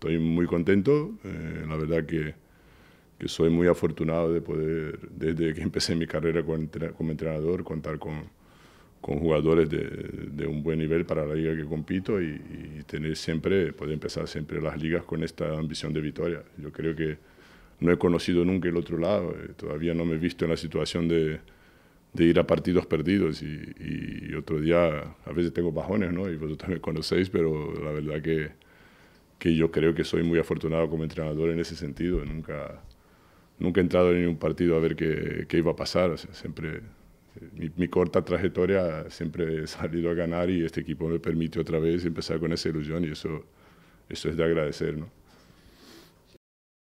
Estoy muy contento, eh, la verdad que, que, soy muy afortunado de poder, desde que empecé mi carrera como, entrenador, contar con, con jugadores de, de, un buen nivel para la liga que compito y, tener siempre, poder empezar siempre las ligas con esta ambición de victoria. Yo creo que no he conocido nunca el otro lado, eh, todavía no me he visto en la situación de, de ir a partidos perdidos y, y, otro día a veces tengo bajones, ¿no? Y vosotros me conocéis, pero la verdad que que yo creo que soy muy afortunado como entrenador en ese sentido. Nunca, nunca he entrado en un partido a ver qué, qué iba a pasar. siempre, mi, corta trayectoria siempre he salido a ganar y este equipo me permite otra vez empezar con esa ilusión y eso, eso es de agradecer. ¿no?